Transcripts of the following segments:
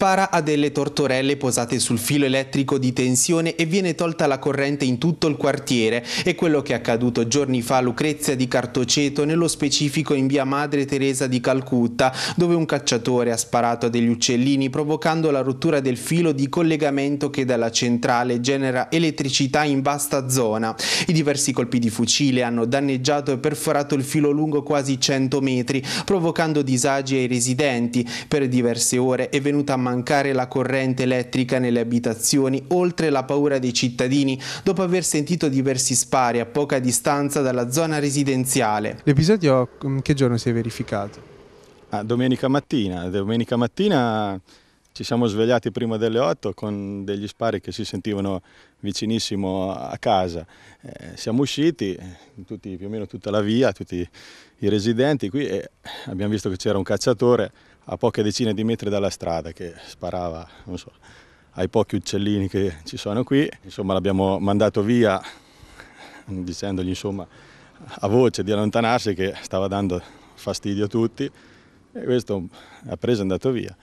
spara a delle tortorelle posate sul filo elettrico di tensione e viene tolta la corrente in tutto il quartiere. È quello che è accaduto giorni fa a Lucrezia di Cartoceto, nello specifico in via Madre Teresa di Calcutta, dove un cacciatore ha sparato a degli uccellini provocando la rottura del filo di collegamento che dalla centrale genera elettricità in vasta zona. I diversi colpi di fucile hanno danneggiato e perforato il filo lungo quasi 100 metri, provocando disagi ai residenti. Per diverse ore è venuta a mancare mancare la corrente elettrica nelle abitazioni, oltre la paura dei cittadini dopo aver sentito diversi spari a poca distanza dalla zona residenziale. L'episodio mm, che giorno si è verificato? Ah, domenica mattina. Domenica mattina ci siamo svegliati prima delle 8 con degli spari che si sentivano vicinissimo a casa. Eh, siamo usciti, eh, tutti, più o meno tutta la via, tutti i residenti qui e abbiamo visto che c'era un cacciatore a poche decine di metri dalla strada che sparava so, ai pochi uccellini che ci sono qui. Insomma l'abbiamo mandato via dicendogli insomma, a voce di allontanarsi che stava dando fastidio a tutti e questo ha preso e andato via.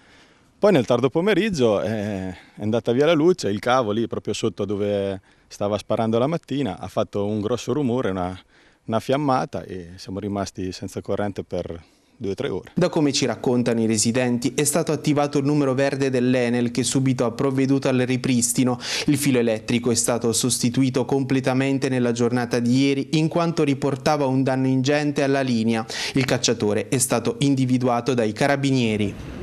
Poi nel tardo pomeriggio eh, è andata via la luce, il cavo lì proprio sotto dove stava sparando la mattina ha fatto un grosso rumore, una, una fiammata e siamo rimasti senza corrente per 2-3 ore. Da come ci raccontano i residenti è stato attivato il numero verde dell'Enel che subito ha provveduto al ripristino. Il filo elettrico è stato sostituito completamente nella giornata di ieri in quanto riportava un danno ingente alla linea. Il cacciatore è stato individuato dai carabinieri.